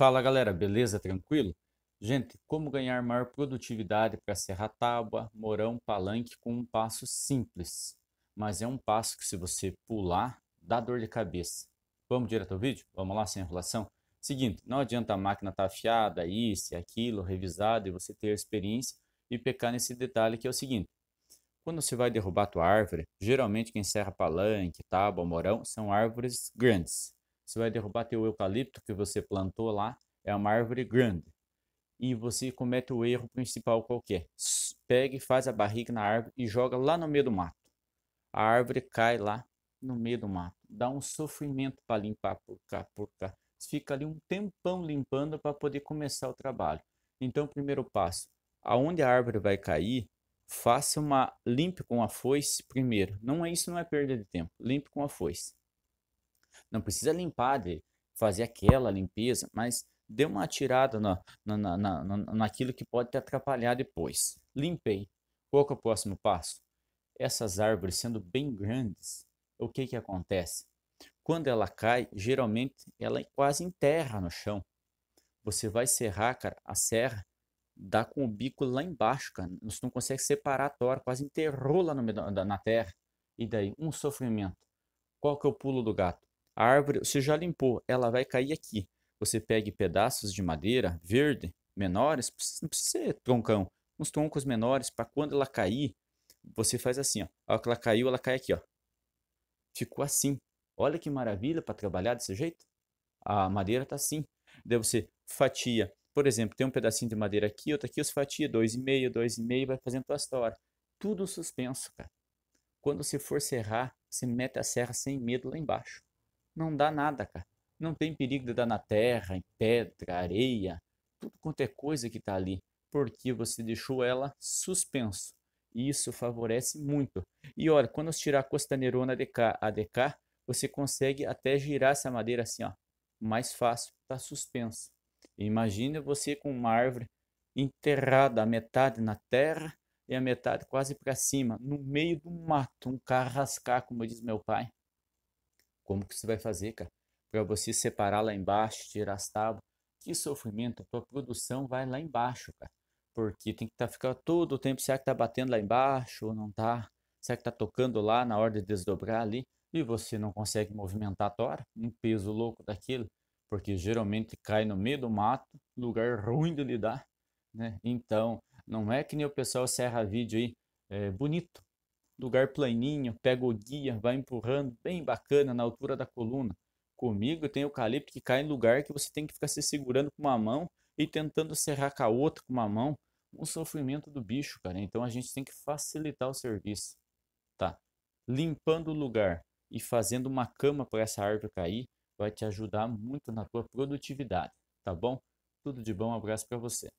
Fala galera, beleza? Tranquilo? Gente, como ganhar maior produtividade para serrar tábua, morão, palanque com um passo simples. Mas é um passo que se você pular, dá dor de cabeça. Vamos direto ao vídeo? Vamos lá, sem enrolação? Seguinte, não adianta a máquina estar tá afiada, isso e aquilo, revisado e você ter experiência e pecar nesse detalhe que é o seguinte. Quando você vai derrubar a tua árvore, geralmente quem serra palanque, tábua, morão, são árvores grandes você vai derrubar teu eucalipto que você plantou lá, é uma árvore grande. E você comete o erro principal qualquer. Pega e faz a barriga na árvore e joga lá no meio do mato. A árvore cai lá no meio do mato. Dá um sofrimento para limpar por cá, por cá. Fica ali um tempão limpando para poder começar o trabalho. Então, primeiro passo, aonde a árvore vai cair, faça uma limpe com a foice primeiro. Não é isso, não é perda de tempo. Limpe com a foice. Não precisa limpar, de fazer aquela limpeza, mas dê uma tirada na, na, na, na, naquilo que pode te atrapalhar depois. Limpei. Qual é o próximo passo? Essas árvores sendo bem grandes, o que, que acontece? Quando ela cai, geralmente ela é quase enterra no chão. Você vai serrar, cara, a serra dá com o bico lá embaixo, cara. Você não consegue separar a tora, quase enterrou lá no, na terra. E daí, um sofrimento. Qual que é o pulo do gato? A árvore, você já limpou, ela vai cair aqui. Você pegue pedaços de madeira verde, menores, não precisa ser troncão, uns troncos menores, para quando ela cair, você faz assim, ó. A hora que ela caiu, ela cai aqui, ó. Ficou assim. Olha que maravilha para trabalhar desse jeito. A madeira tá assim. Daí você fatia, por exemplo, tem um pedacinho de madeira aqui, outro aqui, você fatia 2,5, 2,5, vai fazendo tua história. Tudo suspenso, cara. Quando você for serrar, você mete a serra sem medo lá embaixo não dá nada, cara. Não tem perigo de dar na terra, em pedra, areia, tudo quanto é coisa que está ali, porque você deixou ela suspenso. Isso favorece muito. E olha, quando você tirar a costaneirona de cá, a de cá, você consegue até girar essa madeira assim, ó, mais fácil, está suspensa. Imagina você com uma árvore enterrada a metade na terra e a metade quase para cima, no meio do mato, um carrascar, como diz meu pai. Como que você vai fazer, cara? Para você separar lá embaixo, tirar as tábuas. Que sofrimento, a tua produção vai lá embaixo, cara. Porque tem que tá, ficar todo o tempo, será que tá batendo lá embaixo ou não tá? Será que tá tocando lá na hora de desdobrar ali? E você não consegue movimentar a tora, um peso louco daquilo, porque geralmente cai no meio do mato, lugar ruim de lidar, né? Então, não é que nem o pessoal serra vídeo aí, é bonito, lugar planinho, pega o guia, vai empurrando, bem bacana, na altura da coluna. Comigo tem eucalipto que cai em lugar que você tem que ficar se segurando com uma mão e tentando serrar com a outra com uma mão. Um sofrimento do bicho, cara. Então a gente tem que facilitar o serviço. Tá. Limpando o lugar e fazendo uma cama para essa árvore cair vai te ajudar muito na tua produtividade, tá bom? Tudo de bom, um abraço para você.